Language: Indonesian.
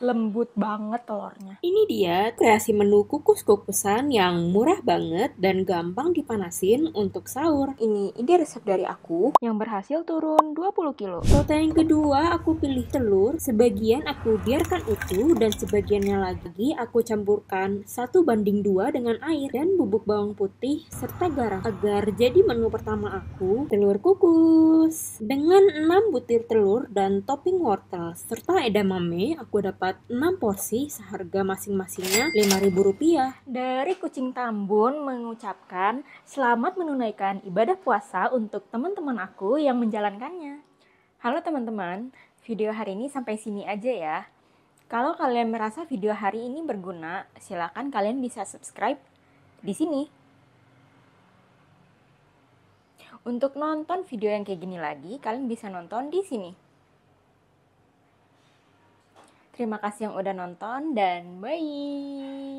lembut banget telurnya. Ini dia kreasi menu kukus kukusan yang murah banget dan gampang dipanasin untuk sahur. Ini ide resep dari aku yang berhasil turun 20 kilo. Soto yang kedua aku pilih telur, sebagian aku biarkan utuh dan sebagiannya lagi aku campurkan satu banding dua dengan air dan bubuk bawang putih serta garam agar jadi menu pertama aku telur kukus. Dengan 6 butir telur dan topping wortel serta edamame aku dapat mendapat 6 porsi seharga masing-masingnya Rp5.000. Dari Kucing Tambun mengucapkan selamat menunaikan ibadah puasa untuk teman-teman aku yang menjalankannya. Halo teman-teman, video hari ini sampai sini aja ya. Kalau kalian merasa video hari ini berguna, silakan kalian bisa subscribe di sini. Untuk nonton video yang kayak gini lagi, kalian bisa nonton di sini. Terima kasih yang udah nonton dan bye.